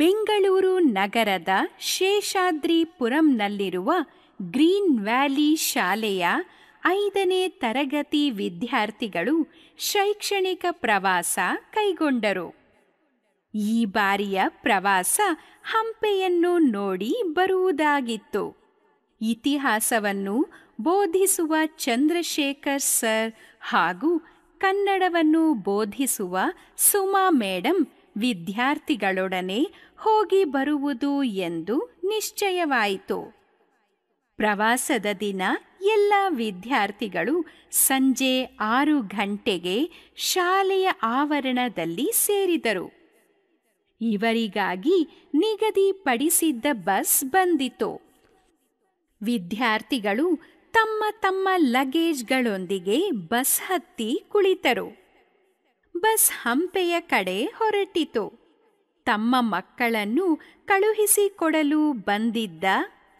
ಬೆಂಗಳೂರು ನಗರದ ಶೇಷಾದ್ರಿಪುರಂನಲ್ಲಿರುವ green valley ಶಾಲೆಯ ಐದನೇ ತರಗತಿ ವಿದ್ಯಾರ್ಥಿಗಳು ಶೈಕ್ಷಣಿಕ ಪ್ರವಾಸ ಕೈಗೊಂಡರು ಈ ಬಾರಿಯ ಪ್ರವಾಸ ಹಂಪೆಯನ್ನು ನೋಡಿ ಬರುವುದಾಗಿತ್ತು ಇತಿಹಾಸವನ್ನು ಬೋಧಿಸುವ ಚಂದ್ರಶೇಖರ್ ಸರ್ ಹಾಗೂ ಕನ್ನಡವನ್ನು ಬೋಧಿಸುವ ಸುಮಾ ಮೇಡಂ ವಿದ್ಯಾರ್ಥಿಗಳೊಡನೆ ಹೋಗಿ ಬರುವುದು ಎಂದು ನಿಶ್ಚಯವಾಯಿತು ಪ್ರವಾಸದ ದಿನ ಎಲ್ಲ ವಿದ್ಯಾರ್ಥಿಗಳು ಸಂಜೆ ಆರು ಗಂಟೆಗೆ ಶಾಲೆಯ ಆವರಣದಲ್ಲಿ ಸೇರಿದರು ಇವರಿಗಾಗಿ ನಿಗದಿಪಡಿಸಿದ್ದ ಬಸ್ ಬಂದಿತು ವಿದ್ಯಾರ್ಥಿಗಳು ತಮ್ಮ ತಮ್ಮ ಲಗೇಜ್ಗಳೊಂದಿಗೆ ಬಸ್ ಹತ್ತಿ ಕುಳಿತರು ಬಸ್ ಹಂಪೆಯ ಕಡೆ ಹೊರಟಿತು ತಮ್ಮ ಮಕ್ಕಳನ್ನು ಕಳುಹಿಸಿಕೊಡಲು ಬಂದಿದ್ದ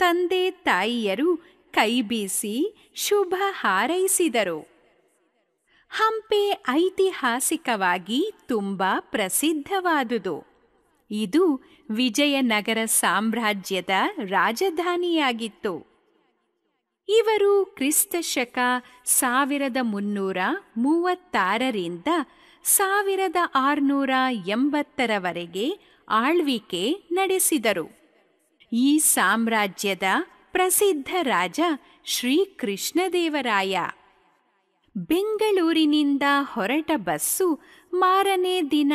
ತಂದೆ ತಾಯಿಯರು ಕೈಬೀಸಿ ಶುಭ ಹಾರೈಸಿದರು ಹಂಪೆ ಐತಿಹಾಸಿಕವಾಗಿ ತುಂಬ ಪ್ರಸಿದ್ಧವಾದುದು ಇದು ವಿಜಯನಗರ ಸಾಮ್ರಾಜ್ಯದ ರಾಜಧಾನಿಯಾಗಿತ್ತು ಇವರು ಕ್ರಿಸ್ತ ಶಕ ಸಾವಿರದ ಮುನ್ನೂರ ಮೂವತ್ತಾರರಿಂದ ಸಾವಿರದ ಆರುನೂರ ಎಂಬತ್ತರವರೆಗೆ ಆಳ್ವಿಕೆ ನಡೆಸಿದರು ಈ ಸಾಮ್ರಾಜ್ಯದ ಪ್ರಸಿದ್ಧ ರಾಜ ಶ್ರೀ ಕೃಷ್ಣದೇವರಾಯ ಬೆಂಗಳೂರಿನಿಂದ ಹೊರಟ ಬಸ್ಸು ಮಾರನೇ ದಿನ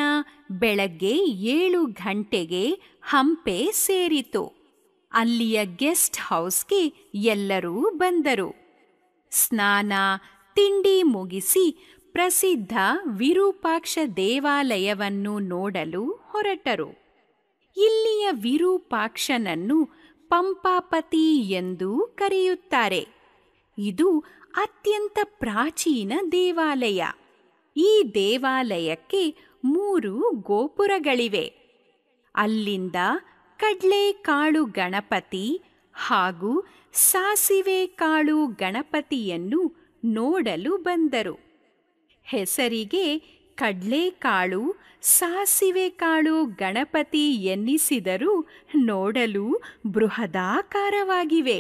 ಬೆಳಗ್ಗೆ ಏಳು ಗಂಟೆಗೆ ಹಂಪೆ ಸೇರಿತು ಅಲ್ಲಿಯ ಗೆಸ್ಟ್ ಹೌಸ್ಗೆ ಎಲ್ಲರೂ ಬಂದರು ಸ್ನಾನ ತಿಂಡಿ ಮುಗಿಸಿ ಪ್ರಸಿದ್ಧ ವಿರೂಪಾಕ್ಷ ದೇವಾಲಯವನ್ನು ನೋಡಲು ಹೊರಟರು ಇಲ್ಲಿಯ ವಿರೂಪಾಕ್ಷನನ್ನು ಪಂಪಾಪತಿ ಎಂದು ಕರೆಯುತ್ತಾರೆ ಇದು ಅತ್ಯಂತ ಪ್ರಾಚೀನ ದೇವಾಲಯ ಈ ದೇವಾಲಯಕ್ಕೆ ಮೂರು ಗೋಪುರಗಳಿವೆ ಅಲ್ಲಿಂದ ಕಡ್ಲೆಕಾಳು ಗಣಪತಿ ಹಾಗೂ ಸಾಸಿವೆ ಕಾಳು ಗಣಪತಿಯನ್ನು ನೋಡಲು ಬಂದರು ಹೆಸರಿಗೆ ಕಡ್ಲೆಕಾಳು ಸಾಸಿವೆ ಕಾಳು ಗಣಪತಿ ಎನ್ನಿಸಿದರೂ ನೋಡಲು ಬೃಹದಾಕಾರವಾಗಿವೆ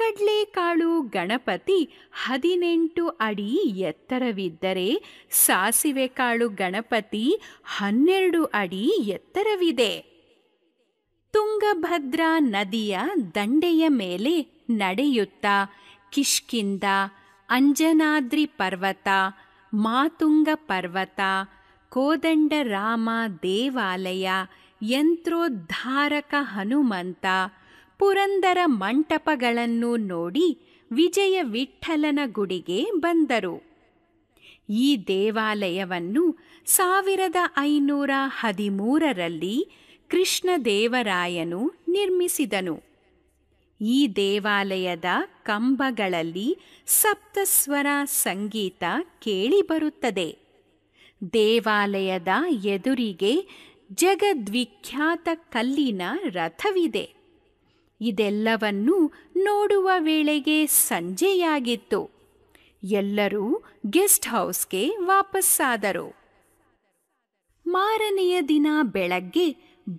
ಕಡ್ಲೆಕಾಳು ಗಣಪತಿ ಹದಿನೆಂಟು ಅಡಿ ಎತ್ತರವಿದ್ದರೆ ಸಾಸಿವೆ ಕಾಳು ಗಣಪತಿ ಹನ್ನೆರಡು ಅಡಿ ಎತ್ತರವಿದೆ ತುಂಗಭದ್ರಾ ನದಿಯ ದಂಡೆಯ ಮೇಲೆ ನಡೆಯುತ್ತಾ ಕಿಷ್ಕಿಂದ ಅಂಜನಾದ್ರಿ ಪರ್ವತ ಮಾತುಂಗ ಪರ್ವತ ಕೋದಂಡರಾಮ ದೇವಾಲಯ ಯಂತ್ರೋದ್ಧಾರಕ ಹನುಮಂತ ಪುರಂದರ ಮಂಟಪಗಳನ್ನು ನೋಡಿ ವಿಜಯ ವಿಠಲನ ಗುಡಿಗೆ ಬಂದರು ಈ ದೇವಾಲಯವನ್ನು ಸಾವಿರದ ಐನೂರ ಹದಿಮೂರರಲ್ಲಿ ಕೃಷ್ಣದೇವರಾಯನು ನಿರ್ಮಿಸಿದನು ಈ ದೇವಾಲಯದ ಕಂಬಗಳಲ್ಲಿ ಸಪ್ತಸ್ವರ ಸಂಗೀತ ಕೇಳಿಬರುತ್ತದೆ ದೇವಾಲಯದ ಎದುರಿಗೆ ಜಗದ್ವಿಖ್ಯಾತ ಕಲ್ಲಿನ ರಥವಿದೆ ಇದೆಲ್ಲವನ್ನೂ ನೋಡುವ ವೇಳೆಗೆ ಸಂಜೆಯಾಗಿತ್ತು ಎಲ್ಲರೂ ಗೆಸ್ಟ್ ಹೌಸ್ಗೆ ವಾಪಸ್ಸಾದರು ಮಾರನೆಯ ದಿನ ಬೆಳಗ್ಗೆ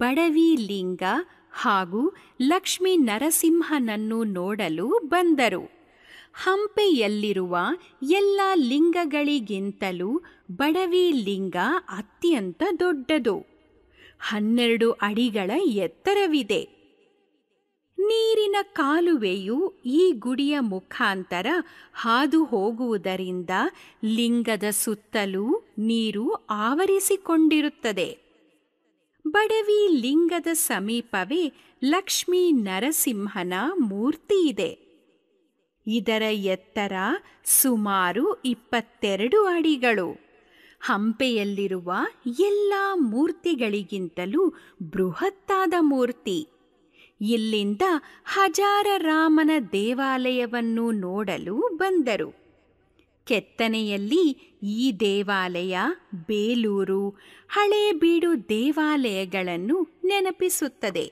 ಬಡವಿ ಲಿಂಗ ಹಾಗೂ ಲಕ್ಷ್ಮಿ ನರಸಿಂಹನನ್ನು ನೋಡಲು ಬಂದರು ಹಂಪೆಯಲ್ಲಿರುವ ಎಲ್ಲ ಲಿಂಗಗಳಿಗಿಂತಲೂ ಬಡವಿ ಲಿಂಗ ಅತ್ಯಂತ ದೊಡ್ಡದು ಹನ್ನೆರಡು ಅಡಿಗಳ ಎತ್ತರವಿದೆ ನೀರಿನ ಕಾಲುವೆಯು ಈ ಗುಡಿಯ ಮುಖಾಂತರ ಹಾದು ಹೋಗುವುದರಿಂದ ಲಿಂಗದ ಸುತ್ತಲೂ ನೀರು ಆವರಿಸಿಕೊಂಡಿರುತ್ತದೆ ಬಡವಿ ಲಿಂಗದ ಸಮೀಪವೇ ಲಕ್ಷ್ಮೀ ನರಸಿಂಹನ ಮೂರ್ತಿ ಇದೆ ಇದರ ಎತ್ತರ ಸುಮಾರು ಇಪ್ಪತ್ತೆರಡು ಅಡಿಗಳು ಹಂಪೆಯಲ್ಲಿರುವ ಎಲ್ಲ ಮೂರ್ತಿಗಳಿಗಿಂತಲೂ ಬೃಹತ್ತಾದ ಮೂರ್ತಿ ಇಲ್ಲಿಂದ ಹಜಾರ ರಾಮನ ದೇವಾಲಯವನ್ನು ನೋಡಲು ಬಂದರು ಕೆತ್ತನೆಯಲ್ಲಿ ಈ ದೇವಾಲಯ ಬೇಲೂರು ಹಳೇಬೀಡು ದೇವಾಲಯಗಳನ್ನು ನೆನಪಿಸುತ್ತದೆ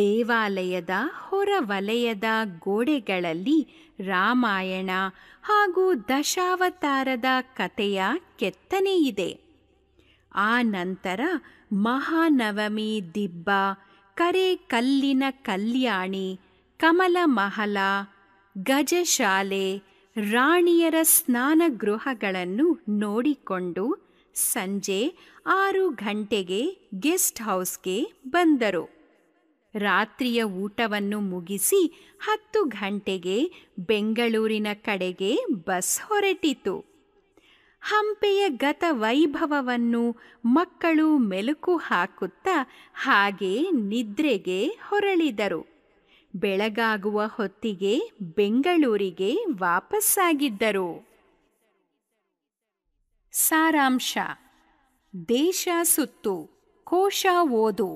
ದೇವಾಲಯದ ಹೊರವಲಯದ ಗೋಡೆಗಳಲ್ಲಿ ರಾಮಾಯಣ ಹಾಗೂ ದಶಾವತಾರದ ಕಥೆಯ ಕೆತ್ತನೆಯಿದೆ ಆ ನಂತರ ಮಹಾನವಮಿ ದಿಬ್ಬ ಕರೆ ಕಲ್ಲಿನ ಕಲ್ಯಾಣಿ ಕಮಲ ಮಹಲ ಗಜಶಾಲೆ ರಾಣಿಯರ ಸ್ನಾನಗೃಹಗಳನ್ನು ನೋಡಿಕೊಂಡು ಸಂಜೆ ಆರು ಗಂಟೆಗೆ ಗೆಸ್ಟ್ ಹೌಸ್ಗೆ ಬಂದರು ರಾತ್ರಿಯ ಊಟವನ್ನು ಮುಗಿಸಿ ಹತ್ತು ಗಂಟೆಗೆ ಬೆಂಗಳೂರಿನ ಕಡೆಗೆ ಬಸ್ ಹೊರಟಿತು ಹಂಪೆಯ ಗತ ವೈಭವವನ್ನು ಮಕ್ಕಳು ಮೆಲುಕು ಹಾಕುತ್ತಾ ಹಾಗೆ ನಿದ್ರೆಗೆ ಹೊರಳಿದರು ಬೆಳಗಾಗುವ ಹೊತ್ತಿಗೆ ಬೆಂಗಳೂರಿಗೆ ವಾಪಸ್ಸಾಗಿದ್ದರು ಸಾರಾಂಶ ದೇಶ ಸುತ್ತು ಕೋಶ ಓದು